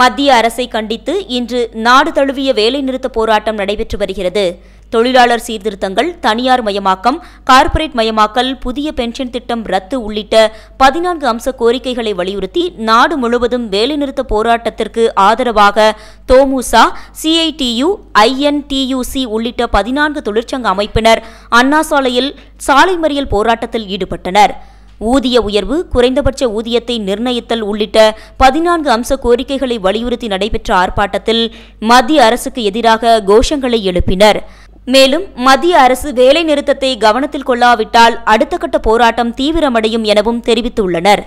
மத்திய அரசை கண்டித்து இன்று நாடு தழுவிய வேலைநிறுத்த போராட்டம் நடைபெற்று வருகிறது தொழிலாளர் சீர்திருத்தங்கள் தனியார் மயமாக்கம் கார்ப்பரேட் மயமாக்கல் புதிய பென்ஷன் திட்டம் ரத்து உள்ளிட்ட பதினான்கு அம்ச கோரிக்கைகளை வலியுறுத்தி நாடு முழுவதும் வேலைநிறுத்த போராட்டத்திற்கு ஆதரவாக தோமுசா சிஐடியு ஐஎன்டியுசி உள்ளிட்ட பதினான்கு தொழிற்சங்க அமைப்பினர் அண்ணா சாலையில் சாலை மறியல் போராட்டத்தில் ஈடுபட்டனர் ஊதிய உயர்வு குறைந்தபட்ச ஊதியத்தை நிர்ணயித்தல் உள்ளிட்ட பதினான்கு அம்ச கோரிக்கைகளை வலியுறுத்தி நடைபெற்ற ஆர்ப்பாட்டத்தில் மத்திய அரசுக்கு எதிராக கோஷங்களை எழுப்பினர் மேலும் மத்திய அரசு வேலைநிறுத்தத்தை கவனத்தில் கொள்ளாவிட்டால் அடுத்த கட்ட போராட்டம் தீவிரமடையும் எனவும் தெரிவித்துள்ளனர்